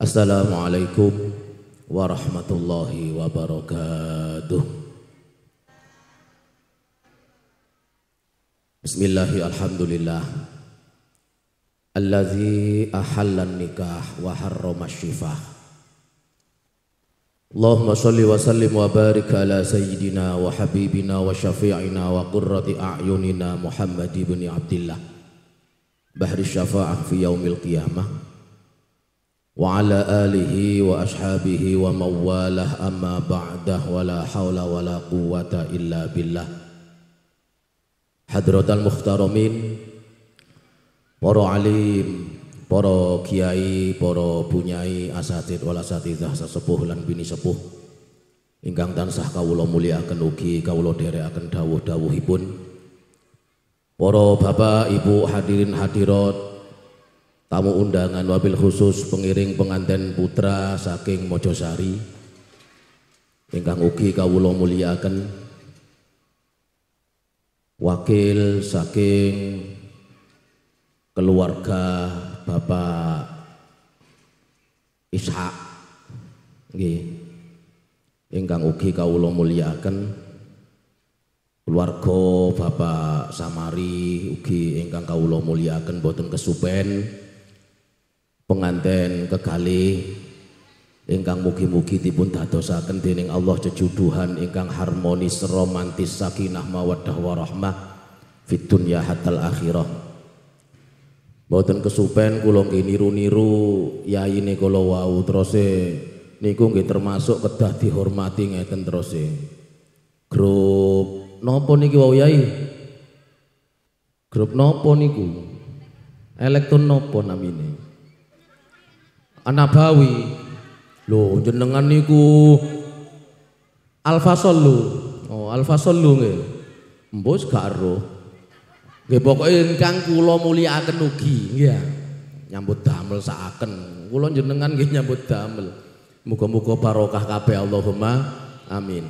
Assalamualaikum warahmatullahi wabarakatuh. Bismillahirrahmanirrahim. alhamdulillah. Allazi ahallan nikah wa harrama syifah. Allahumma salli wa sallim wa barik ala sayyidina wa habibina wa syafi'ina wa qurrati a'yunina Muhammad ibn Abdullah. Bahri syafa'ah fi yaumil qiyamah. وعلى آله وأصحابه ومن wa أما بعده ولا حول ولا قوة illa billah حضرة المحترمين para alim, para kiai, para bunyai, asatid wal Asatidah sesepuh lan bini sepuh ingkang tansah Mulia Akan ugi Dere Akan dawuh-dawuhipun para bapak ibu hadirin hadirat tamu undangan wabil khusus pengiring penganten putra saking Mojosari ingkang ugi kawula muliaken wakil saking keluarga Bapak Ishak nggih ingkang ugi kawula muliaken keluarga Bapak Samari ugi ingkang kawula muliaken boten kesupen penganten kekali ingkang mugi-mugi dipun dadosaken dening Allah jejuduhan ingkang harmonis romantis sakinah mawaddah warahmah fid dunya hatal akhirah Boten kesupen kula niru-niru yayine kula wau terose niku nggih termasuk kedah dihormati ngeten terus grup nopo niki wau yai grup nopo niku elektron nopo namine Anabawi. lo jenengan niku Alfa fasol Oh, Alfasol lo nggih. Mbus gak ero. Nggih pokoke ingkang kula mulyakaken ugi, nggih. Nyambut damel saken. Kula jenengan nggih nyambut damel. Muga-muga barokah kabeh Allahumma amin.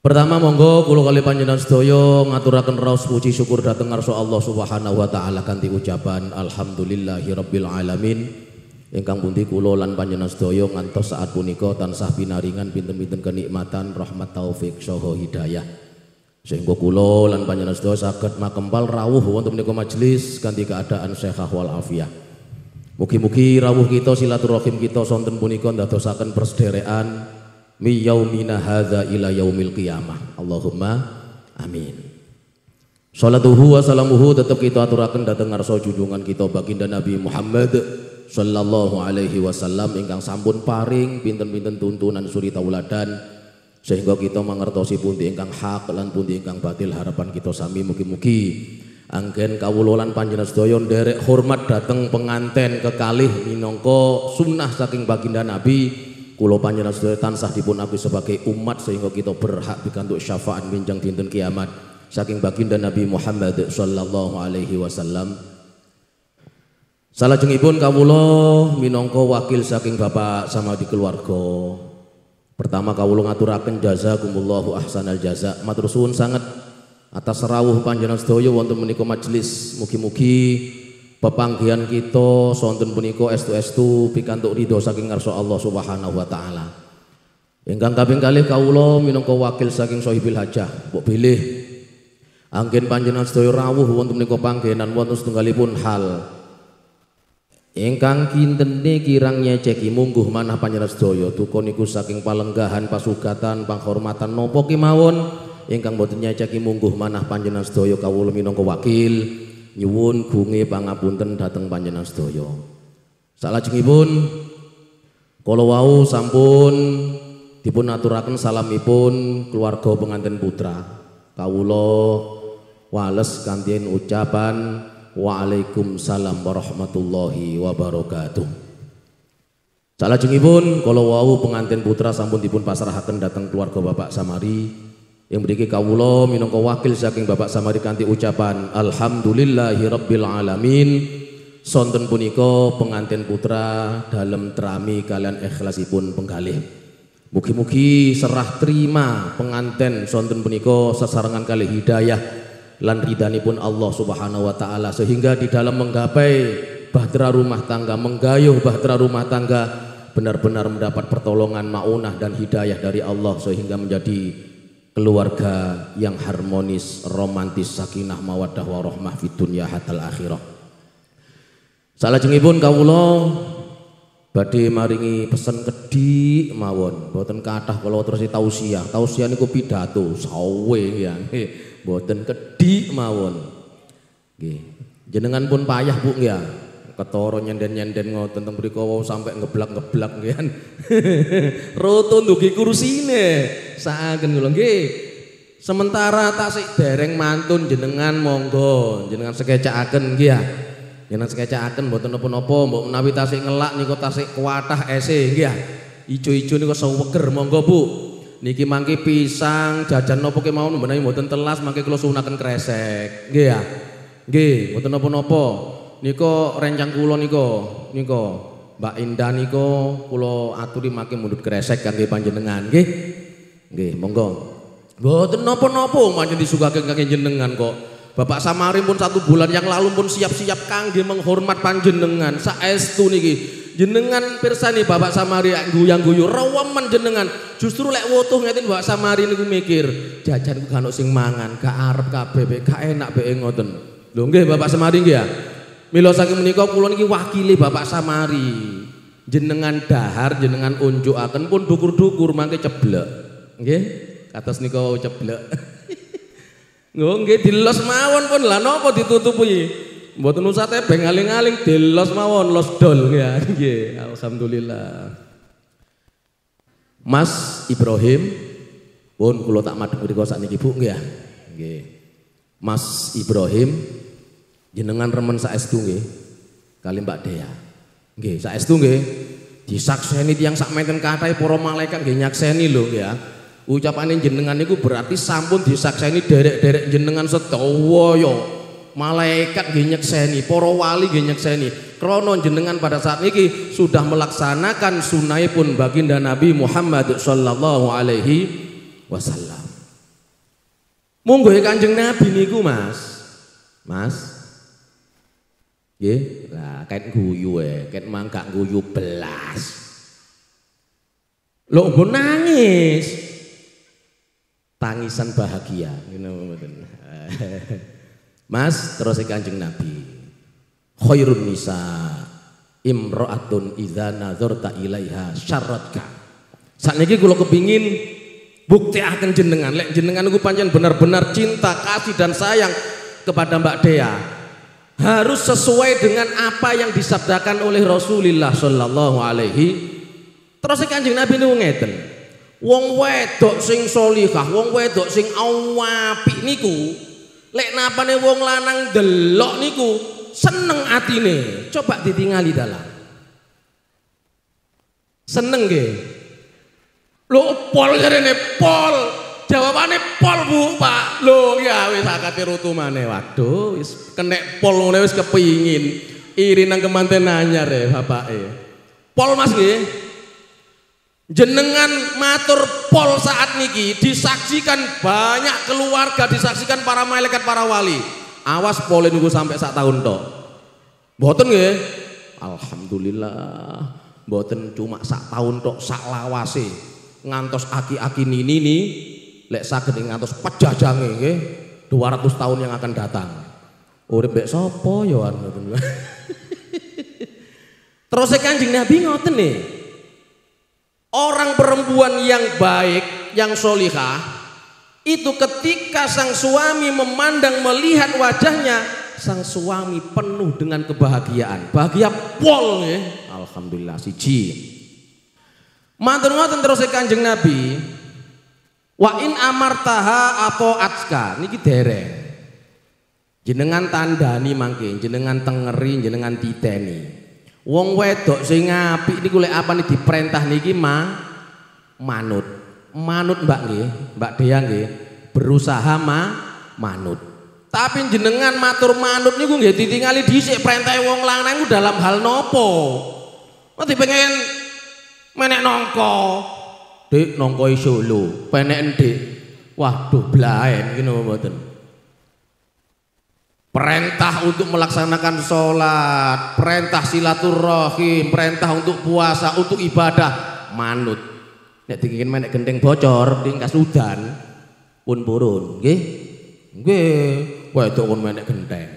Pertama monggo kula kali panjenengan sedaya ngaturaken raos puji syukur dhateng ngarsa Allah Subhanahu wa taala kanthi ucapan alhamdulillahirabbil alamin. Engkang pundi kula lan panjenengan sedaya ngantos saat punika tansah pinaringan pinten-pinten kenikmatan rahmat taufik saha hidayah. Sehingga kula lan panjenengan sedaya saged makempal rawuh wonten menika majelis kanthi keadaan sehat wal afiat. Mugi-mugi rawuh kita silaturahim kita sonten punika ndadosaken persederekan mi yaumina hadza ila yaumil qiyamah. Allahumma amin. Salatuhu wa salamuhu tetap kita aturakan datang ngarsa junjungan kita baginda Nabi Muhammad sallallahu alaihi wasallam ingkang sampun paring pinten-pinten tuntunan suri tauladan sehingga kita mengertosi pun diingkang hak lan pundi ingkang batil harapan kita sami mugi-mugi Angken kawulolan lan panjenengan sedaya nderek hormat dateng penganten kekalih minongko sunnah saking baginda Nabi kula panjenengan sedaya tansah dipun Nabi sebagai umat sehingga kita berhak pikantuk syafaat minjang dinten kiamat saking baginda Nabi Muhammad sallallahu alaihi wasallam Salah Salajengipun kawulo minongko wakil saking Bapak sama di keluarga. Pertama kawula ngaturaken jazakumullahu ahsanal jaza. Matur suwun sangat atas rawuh panjenengan sedaya wonten menika majelis. Mugi-mugi pepanggihan kita sonten punika estu-estu pikantuk ridho saking ngarsa Allah Subhanahu wa taala. Ingkang kaping kalih kawula minangka wakil saking Sohibil Hajah, mbok bilih Anggen panjenengan sedaya rawuh wonten menika panggenan wonten setunggalipun hal Engkang kinten kirang nyeceki mungguh manah panyerestoyo tukon iku saking palenggahan pasugatan panghormatan nopo kemawon engkang boten nyeceki mungguh manah panjenengan sedaya kawula minongko wakil nyuwun gunge pangapunten dateng panjenengan salah Salajengipun kala wau sampun dipun aturaken salamipun keluarga pengantin putra Kawulo wales kanthi ucapan Waalaikumsalam warahmatullahi wabarakatuh. Salajengipun kalau wau pengantin putra sampun dipun pasrahaken dhateng keluarga Bapak Samari. Yang mriki kawula minangka wakil saking Bapak Samari kanthi ucapan alhamdulillahirabbil alamin. Sonten punika pengantin putra dalam terami kalian ikhlasipun penggalih. Mugi-mugi serah terima pengantin sonten punika sesarengan kali hidayah lan pun Allah Subhanahu wa taala sehingga di dalam menggapai bahtera rumah tangga, menggayuh bahtera rumah tangga benar-benar mendapat pertolongan maunah dan hidayah dari Allah sehingga menjadi keluarga yang harmonis, romantis, sakinah, mawaddah warahmah fid dunya hatal akhirah. kau kawula badi maringi pesen kedi mawon, boten kathah kalau terus tausiah. Tausiah niku pidato, sawe ya boten kedi mawon. Nggih. Jenengan pun payah Bu ya. Ketoro nyenden-nyenden ngoten tentang mriku wau sampe ngeblak-ngeblak nggih. Kan. Roto ndugi kursine. Saken kula nggih. Sementara tasik dereng mantun jenengan monggo, jenengan sekecakaken gih ya. Jenengan agen, mboten opo-opo, mbok nabi tasik ngelak niko tasik kuatah ese gih ya. Ijo-ijo niko seweger monggo Bu niki mangke pisang jajan nopo ke mau menawi mboten telas mangke kula sunaken kresek nggih ya nggih mboten napa-napa niko rencang kula niko niko Mbak Indah niko kula aturi mangke mundut kresek kangge panjenengan nggih nggih monggo mboten napa-napa manjen disugahke kangge jenengan kok Bapak Samarin pun satu bulan yang lalu pun siap-siap kangge menghormat panjenengan saestu niki jenengan pirsani Bapak Samari guyang guyu rawaman jenengan. Justru lek wutuh ngeten Bapak Samari niku mikir, jajan gue ono sing mangan, ke arep ke be, gak enak be ngoten. Lho nggih Bapak Samari nggih ya. Mila saking menika kula niki wakili Bapak Samari. Jenengan dahar, jenengan unjuk akan pun dukur-dukur mangke ceblek. Nggih, kados nika ceblek. Nggih, nggih dilos mawon pun lah napa ditutupi. Mboten usah tebeng aling-aling los mawon los dol ya. Nggih, alhamdulillah. Mas Ibrahim pun kula tak madhep mriku sakniki Bu nggih. Ya? Nggih. Mas Ibrahim jenengan remen saestu nggih kali Mbak Dea. Nggih, saestu nggih disakseni tiyang sak menten kathah para malaikat nggih nyakseni lho ya. Ucapane jenengan niku berarti sampun disakseni derek-derek jenengan yo. Ya malaikat genyek seni, poro wali genyek seni. Krana jenengan pada saat ini sudah melaksanakan sunai pun baginda Nabi Muhammad sallallahu alaihi wasallam. Monggo Kanjeng Nabi niku, Mas. Mas. ya, lah kait guyu eh, kait mangkak guyu belas. Lho, nangis. Tangisan bahagia, you know, Mas terus Kanjeng Nabi. Khairun nisa iza nazor ta'ilaiha syaratka Saat ini kalau kepingin buktiaken jenengan lek jenengan aku panjang benar-benar cinta, kasih dan sayang kepada Mbak Dea harus sesuai dengan apa yang disabdakan oleh Rasulullah sallallahu alaihi terus Kanjeng Nabi ini ngeten. Wong wedok sing solihah, wong wedok sing awapi niku Lek napane wong lanang delok niku seneng atine. Coba ditingali dalam. Seneng nggih. lo pol jarene pol. Jawabane pol Bu, Pak. lo ya wis akate rutu maneh. Waduh, wis kenek pol ngene wis kepingin. Iri nang kemanten anyar ya bapake. Pol Mas nggih jenengan matur pol saat niki disaksikan banyak keluarga disaksikan para malaikat para wali awas polin gue sampai saat tahun toh, boten nggih alhamdulillah boten cuma saat tahun toh sak lawase ngantos aki-aki nini ni lek sakit ngantos pecah jange nggih 200 tahun yang akan datang urip bek sopo ya Terus Kanjeng Nabi ngoten nih Orang perempuan yang baik, yang solihah, itu ketika sang suami memandang melihat wajahnya, sang suami penuh dengan kebahagiaan. Bahagia pol ya. Alhamdulillah siji. Matur ngoten terus ya, Kanjeng Nabi. Wa in amartaha atau atska niki dereng. Jenengan tandani mangke, jenengan tengeri, jenengan titeni. Wong wedok sing ini niku lek apane diperintah nih ma manut. Manut Mbak nih, Mbak Dea nih, berusaha ma manut. Tapi jenengan matur manut niku nggih ditingali dhisik perintah wong lanang gue dalam hal nopo? Mesti pengen menek nongko. Dik nongko Solo, penek wah Waduh blaen mbak mboten. Perintah untuk melaksanakan sholat, perintah silaturahim, perintah untuk puasa, untuk ibadah, manut. Nek tingin menek gendeng bocor, tingin udan, pun purun, gue, gue wedok pun menek gendeng.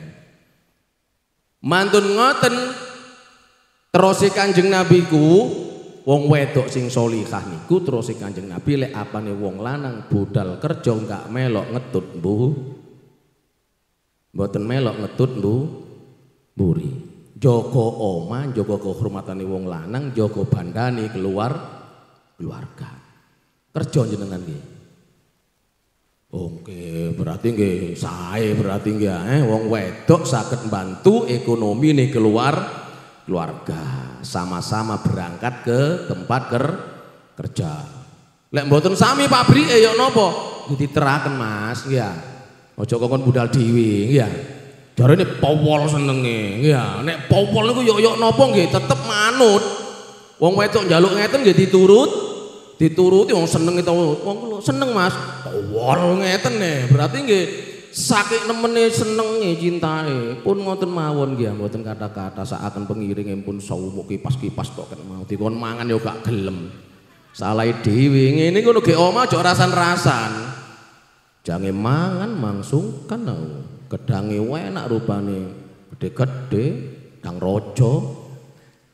Mantun ngoten terus Kanjeng nabiku, ku wong wedok sing solihah niku terus Kanjeng Nabi lek apa nih wong lanang budal kerja enggak melok ngetut bu. Mboten melok ngetut bu buri. Joko oma, joko kehormatan wong lanang, joko bandani keluar keluarga. Kerja jenengan gini, Oke, oh, berarti gini, saya berarti gini, ah, eh wong wedok sakit bantu ekonomi nih keluar keluarga. Sama-sama berangkat ke tempat ker, kerja. Lek mboten sami pabrike ya napa? Diteraken Mas, ya. Aja kok budal dhewe, ya. ini powol senenge, ya. Nek powol itu yok-yok napa nggih tetep manut. Wong wedok njaluk ngeten nggih diturut. diturut wong seneng itu wong seneng Mas. Powol ngeten ne, berarti nggih saking nemene nih cintai, pun ngoten mawon nggih mboten kata-kata seakan pengiring pun sawumu kipas-kipas kok ken mau dikon mangan yo gak gelem. Salah dhewe ini ngono ge oma aja rasan-rasan jangan mangan mangsung kan tau. Gedange enak rupanya Gede-gede, dang rojo.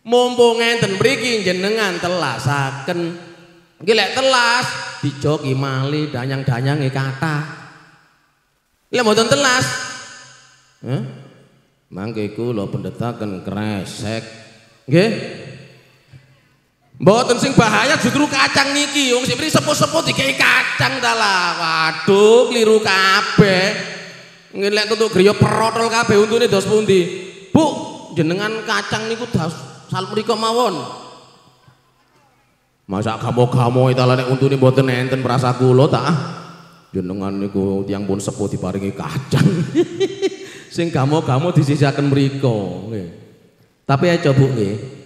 Mumpung enten mriki jenengan telasaken. saken lek telas dijoki mali danyang-danyange kata, mau mboten telas, eh? lo pendetakan kresek. Nggih. Mboten sing bahaya justru kacang niki. Wong sing sepuh-sepuh dikai kacang dalah. Waduh, keliru kabeh. Nggih lek tutuk griya perotol kabeh untune dos pundi? Bu, jenengan kacang niku das sal mriku mawon. Masa kamu kamu itu untuk untune mboten enten perasa kula ta? Jenengan niku tiang pun sepuh paringi kacang. Sing kamu kamu disisakan mriku. Tapi ya Bu nggih.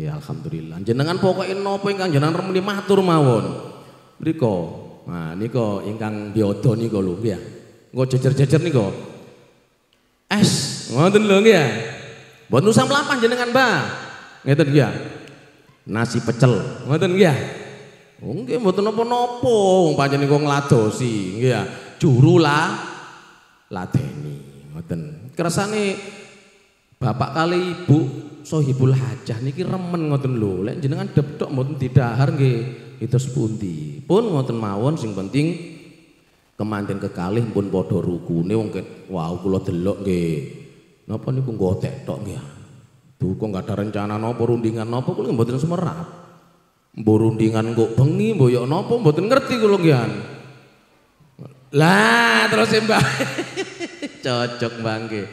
Oke, alhamdulillah. Jenengan pokoke napa ingkang jenengan remeni matur mawon. Mriko. Nah niko ingkang biodo niko lho nggih. Engko jejer-jejer niko. Es, ngoten lho nggih. Ya. Mboten usah mlampah jenengan, Mbah. Ngeten nggih. Ya. Nasi pecel, ngoten nggih. Ya. Oh, nggih mboten napa-napa, wong panjenengan lato ngladosi, nggih ya. Juru lah, ladeni, ngoten. Kersane bapak kali ibu sohibul hajah niki remen ngoten lho lek jenengan debdok mboten didahar nggih itu sepundi pun ngoten mawon sing penting kemanten kekalih pun padha rukune wong wau kula delok nggih napa niku nggo tok nggih Duh kok gak ada rencana napa rundingan napa kula mboten semerat, mbok rundingan kok bengi mbok yo napa mboten ngerti kula ngihan lah terus mbak cocok bang nggih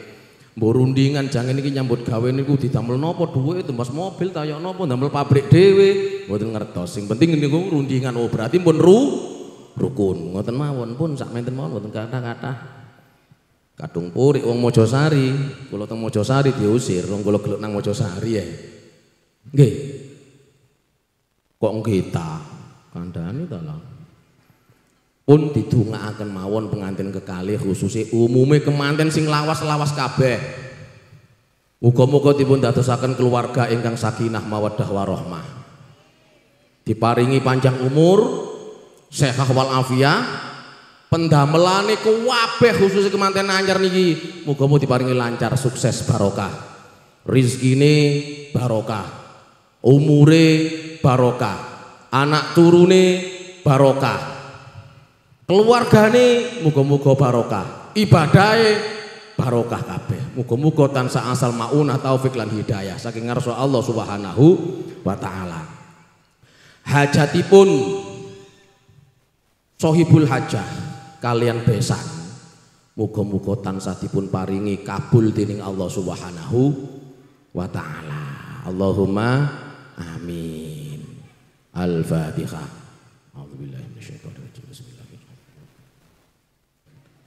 borundingan rundingan jangan ini nyambut gawe niku didamel napa dhuwit tumbas mobil tayo nopo damel pabrik dhewe mboten ngertos. Sing penting ini gue rundingan oh berarti pun ru rukun. Ngoten mawon pun sak menten mawon mboten kata kata Kadung puri uang Mojosari, kalau teng Mojosari diusir, uang kalau gelut nang Mojosari ya. gih Kok kita ta? Kandhani ta lah pun akan mawon pengantin kekalih khususnya umumnya kemanten sing lawas-lawas kabeh. Muga-muga dipun dadosaken keluarga ingkang sakinah mawaddah warahmah. Diparingi panjang umur, sehat afia, pendamelane kuwabeh khususnya kemanten anyar niki, muga-muga diparingi lancar, sukses, barokah. Rizkine barokah, umure barokah, anak turune barokah keluargane muga-muga barokah ibadahe barokah kabeh muga-muga tansah asal maunah taufik lan hidayah saking ngarsa Allah Subhanahu wa taala hajatipun sohibul hajah kalian besan muga-muga tansah dipun paringi kabul dening Allah Subhanahu wa taala Allahumma amin al-fatihah Alhamdulillah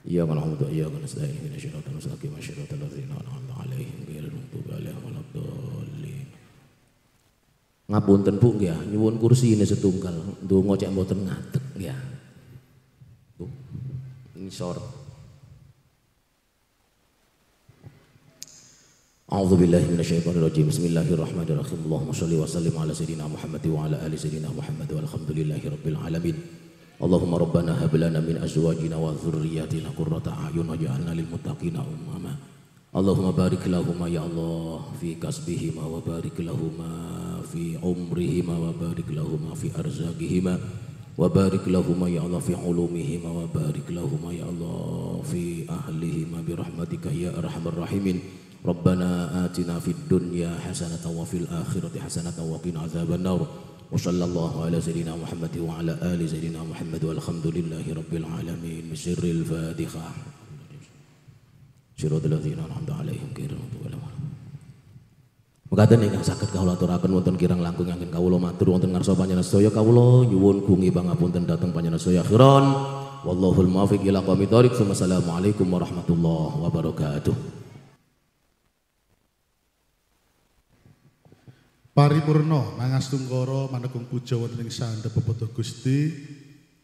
إياك نعبد وإياك نستعين اهدنا الصراط المستقيم صراط الذين أنعمت عليهم غير المغضوب عليهم ولا الضالين ngapunten Bu nggih, nyuwun kursi ini setunggal, ndonga cek mboten ngadeg nggih. Bu. Nisor. A'udzu billahi minasyaitonir rajim. Bismillahirrahmanirrahim. Allahumma shalli wa sallim ala sayidina Muhammad wa ala ali sayidina Muhammad walhamdulillahi اللهم ربنا هب لنا من أزواجنا وذرياتنا قرة أعين واجعلنا للمتقين إماما اللهم بارك لهما يا الله في كسبهما وبارك لهما في عمرهما وبارك لهما في أرزاقهما وبارك لهما يا الله في علومهما وبارك لهما يا الله في أهلهما برحمتك يا أرحم الراحمين ربنا آتنا في الدنيا حسنة وفي الآخرة حسنة وقنا عذاب النار وصلى الله على سيدنا محمد وعلى آل سيدنا محمد والحمد لله رب العالمين بسر الفاتحة wonten kirang langkung kawula matur wonten ngarsa panjenengan sedaya kawula nyuwun gungi pangapunten dhateng panjenengan sedaya akhiran wallahul muwaffiq ila Wassalamualaikum warahmatullahi wabarakatuh. Paripurno Tunggoro, Manegung Pujo, wonten Sande, sandhep Gusti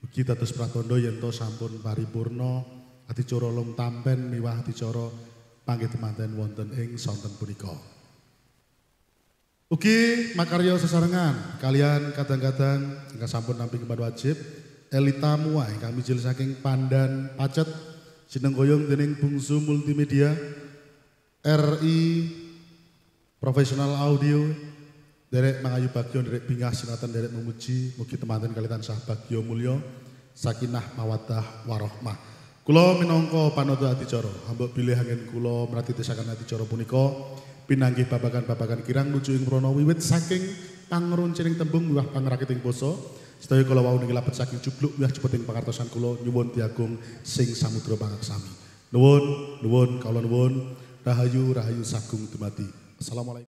ugi Tatus Pratondo yen Pari sampun Hati Coro long tampen miwah Coro Panggit Manten wonten ing sonten Puniko. Ugi Makaryo sesarengan kalian kadang-kadang ingkang sampun nampi kembali wajib Elita Mua Kami mijil saking Pandan Pacet jeneng goyong dening Bungsu Multimedia RI Profesional Audio Derek mangayu bagio derek bingah sinatan derek memuji, mugi temanten kalitan sah bagio mulio, sakinah mawadah warohmah. minongko panoto panata coro, hamba bilih angin tesakan hati coro puniko. pinanggih babakan-babakan kirang lucu ing prana wiwit saking pangerun cering tembung buah pangrakiting boso. Sedaya kulo wau niki labet saking jubluk wiwah cepeting pangartosan kulo nyuwon tiagung sing bangak sami. Nuwun, nuwun, kawula nuwun. Rahayu, rahayu sagung temati. Assalamualaikum.